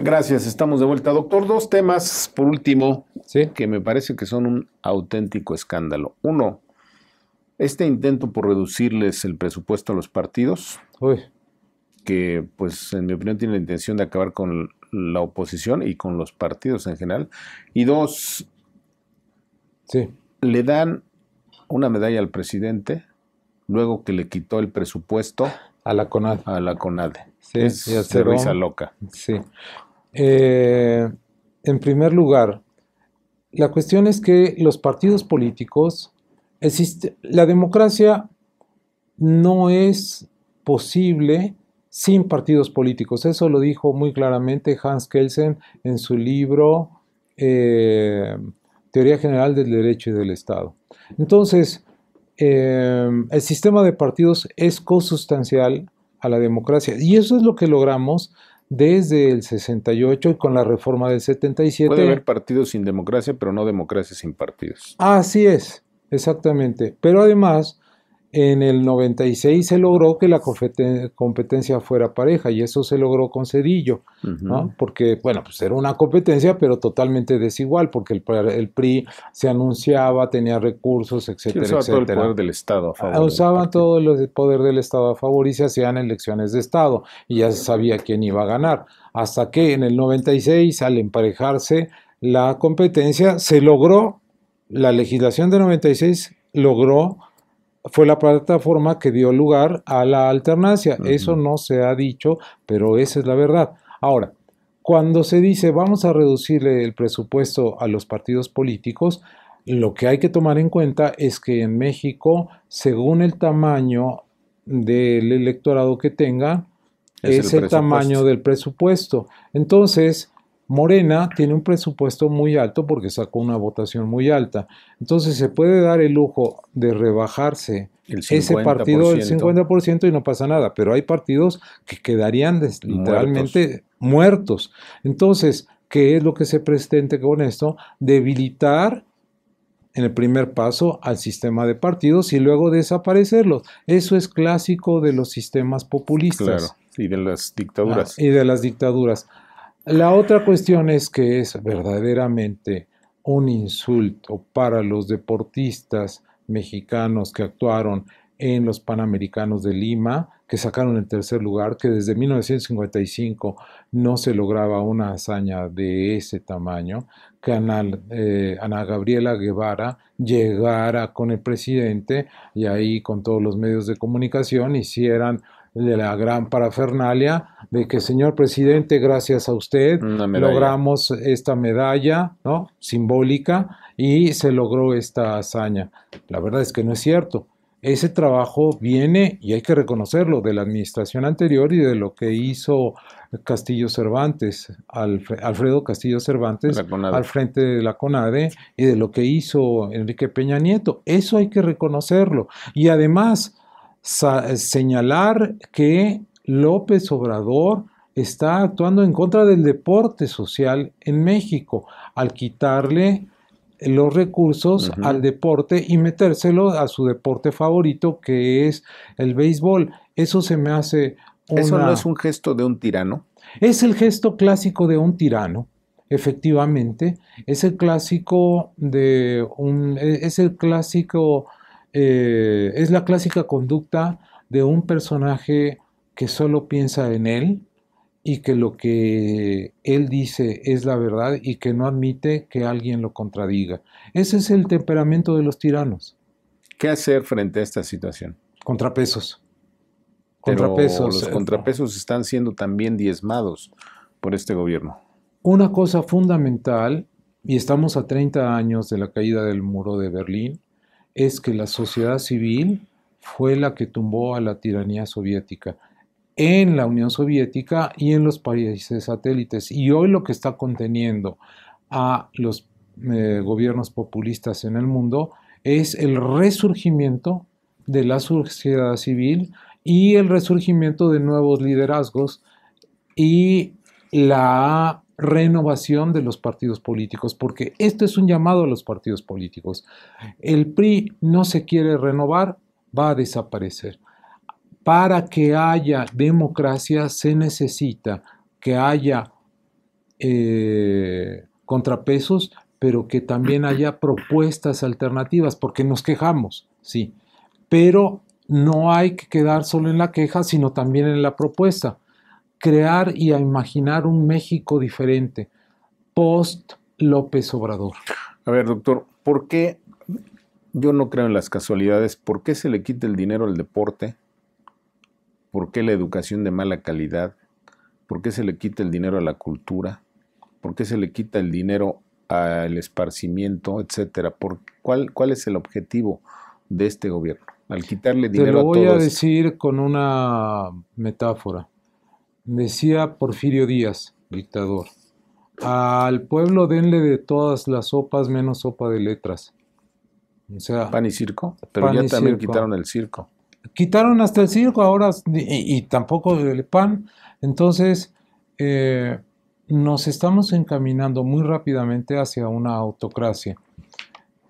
Gracias, estamos de vuelta, doctor. Dos temas, por último, que me parece que son un auténtico escándalo. Uno, este intento por reducirles el presupuesto a los partidos, que pues en mi opinión tiene la intención de acabar con la oposición y con los partidos en general. Y dos, le dan una medalla al presidente luego que le quitó el presupuesto a la CONAD. A la CONAD. Sí, es risa loca. Sí. Eh, en primer lugar, la cuestión es que los partidos políticos, existe, la democracia no es posible sin partidos políticos. Eso lo dijo muy claramente Hans Kelsen en su libro eh, Teoría General del Derecho y del Estado. Entonces, eh, el sistema de partidos es consustancial a la democracia y eso es lo que logramos desde el 68 y con la reforma del 77. Puede haber partidos sin democracia, pero no democracia sin partidos. Así es, exactamente. Pero además, en el 96 se logró que la competencia fuera pareja y eso se logró con Cedillo, ¿no? porque, bueno, pues era una competencia, pero totalmente desigual, porque el, PRI se anunciaba, tenía recursos, etcétera, todo el poder del Estado a favor. Usaban todo el poder del Estado a favor y se hacían elecciones de Estado y ya se sabía quién iba a ganar. Hasta que en el 96, al emparejarse la competencia, se logró, la legislación de 96 logró fue la plataforma que dio lugar a la alternancia. Eso no se ha dicho, pero esa es la verdad. Ahora, cuando se dice vamos a reducirle el presupuesto a los partidos políticos, lo que hay que tomar en cuenta es que en México, según el tamaño del electorado que tenga, es, el tamaño del presupuesto. Entonces, Morena tiene un presupuesto muy alto porque sacó una votación muy alta. Entonces se puede dar el lujo de rebajarse ese partido del 50% y no pasa nada, pero hay partidos que quedarían literalmente muertos. Entonces, ¿qué es lo que se pretende con esto? Debilitar en el primer paso al sistema de partidos y luego desaparecerlos. Eso es clásico de los sistemas populistas. Claro, y de las dictaduras. Ah, y de las dictaduras. La otra cuestión es que es verdaderamente un insulto para los deportistas mexicanos que actuaron en los Panamericanos de Lima, que sacaron el tercer lugar, que desde 1955 no se lograba una hazaña de ese tamaño, que eh, Ana, Gabriela Guevara llegara con el presidente y ahí con todos los medios de comunicación hicieran de la gran parafernalia, de que señor presidente, gracias a usted logramos esta medalla, ¿no? simbólica y se logró esta hazaña. La verdad es que no es cierto. Ese trabajo viene, y hay que reconocerlo, de la administración anterior y de lo que hizo Castillo Cervantes, Alfredo Castillo Cervantes, al frente de la CONADE, y de lo que hizo Enrique Peña Nieto. Eso hay que reconocerlo. Y además, señalar que López Obrador está actuando en contra del deporte social en México al quitarle los recursos al deporte y metérselo a su deporte favorito que es el béisbol. Eso se me hace... ¿Eso no es un gesto de un tirano? Es el gesto clásico de un tirano, efectivamente. Es el clásico de un... E, es el clásico eh, es la clásica conducta de un personaje que solo piensa en él y que lo que él dice es la verdad y que no admite que alguien lo contradiga. Ese es el temperamento de los tiranos. ¿Qué hacer frente a esta situación? Contrapesos. Contrapesos. los eh, contrapesos están siendo también diezmados por este gobierno. Una cosa fundamental, y estamos a 30 años de la caída del muro de Berlín, es que la sociedad civil fue la que tumbó a la tiranía soviética en la Unión Soviética y en los países satélites. Y hoy lo que está conteniendo a los eh, gobiernos populistas en el mundo es el resurgimiento de la sociedad civil y el resurgimiento de nuevos liderazgos y la renovación de los partidos políticos, porque esto es un llamado a los partidos políticos. El PRI no se quiere renovar, va a desaparecer. Para que haya democracia se necesita que haya eh, contrapesos, pero que también haya propuestas alternativas, porque nos quejamos, sí, pero no hay que quedar solo en la queja, sino también en la propuesta crear y a imaginar un México diferente, post López Obrador. A ver, doctor, ¿por qué yo no creo en las casualidades? ¿Por qué se le quita el dinero al deporte? ¿Por qué la educación de mala calidad? ¿Por qué se le quita el dinero a la cultura? ¿Por qué se le quita el dinero al esparcimiento, etcétera? ¿Por cuál, ¿Cuál es el objetivo de este gobierno? Al quitarle dinero Te lo voy a decir con una metáfora. Decía Porfirio Díaz, dictador, al pueblo denle de todas las sopas menos sopa de letras. pan y circo, pero ya también quitaron el circo. Quitaron hasta el circo ahora y, tampoco el pan. Entonces, eh, nos estamos encaminando muy rápidamente hacia una autocracia.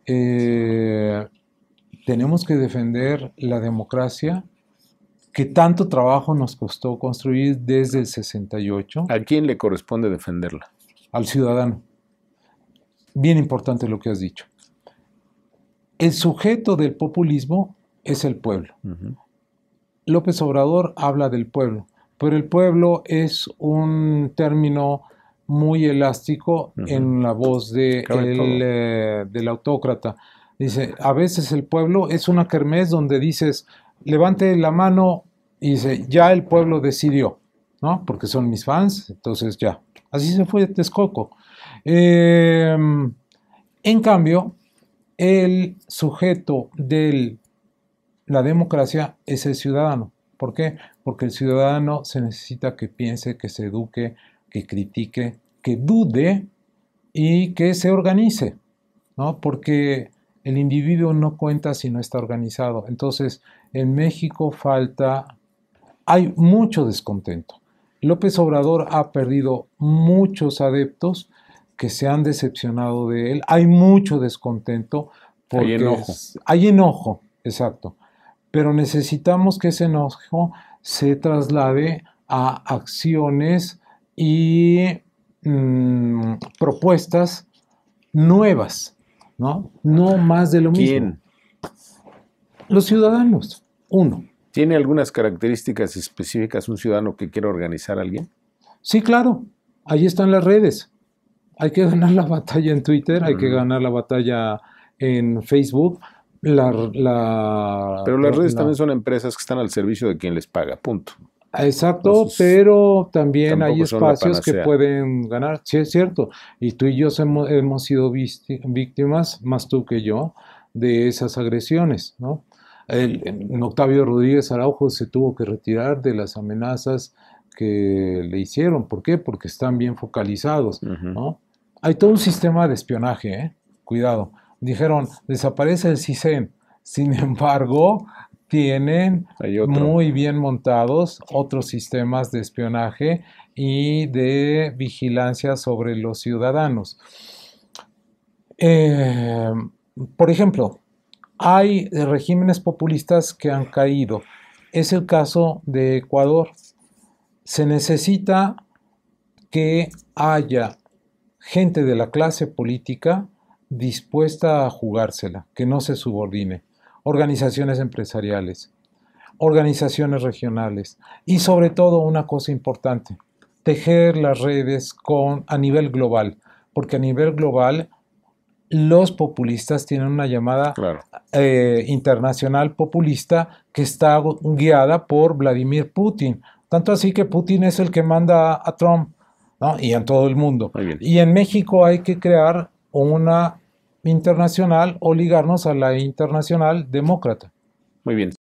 Eh, tenemos que defender la democracia que tanto trabajo nos costó construir desde el 68. ¿A quién le corresponde defenderla? Al ciudadano. Bien importante lo que has dicho. El sujeto del populismo es el pueblo. López Obrador habla del pueblo, pero el pueblo es un término muy elástico en la voz eh, del autócrata. Dice, a veces el pueblo es una kermés donde dices, levante la mano y dice, ya el pueblo decidió, ¿no? Porque son mis fans, entonces ya. Así se fue Texcoco. Em, en cambio, el sujeto de la democracia es el ciudadano. ¿Por qué? Porque el ciudadano se necesita que piense, que se eduque, que critique, que dude y que se organice, ¿no? Porque el individuo no cuenta si no está organizado. Entonces, en México falta, hay mucho descontento. López Obrador ha perdido muchos adeptos que se han decepcionado de él. Hay mucho descontento. Porque hay enojo. hay enojo, exacto. Pero necesitamos que ese enojo se traslade a acciones y mm, propuestas nuevas ¿no? No más de lo ¿Quién? mismo. Los ciudadanos, uno. ¿Tiene algunas características específicas un ciudadano que quiera organizar a alguien? Sí, claro. Ahí están las redes. Hay que ganar la batalla en Twitter, hay que ganar la batalla en Facebook. Pero las redes también son empresas que están al servicio de quien les paga, punto. Exacto, pero también hay espacios que pueden ganar, sí es cierto. Y tú y yo hemos, sido víctimas, más tú que yo, de esas agresiones, ¿no? Octavio Rodríguez Araujo se tuvo que retirar de las amenazas que le hicieron. ¿Por qué? Porque están bien focalizados, ¿no? Hay todo un sistema de espionaje, ¿eh? Cuidado. Dijeron, desaparece el CISEN. Sin embargo, tienen muy bien montados otros sistemas de espionaje y de vigilancia sobre los ciudadanos. Eh, por ejemplo, hay regímenes populistas que han caído. Es el caso de Ecuador. Se necesita que haya gente de la clase política dispuesta a jugársela, que no se subordine organizaciones empresariales, organizaciones regionales y sobre todo una cosa importante, tejer las redes con, a nivel global, porque a nivel global los populistas tienen una llamada eh, internacional populista que está guiada por Vladimir Putin. Tanto así que Putin es el que manda a Trump y en todo el mundo. Y en México hay que crear una internacional o ligarnos a la internacional demócrata. Muy bien.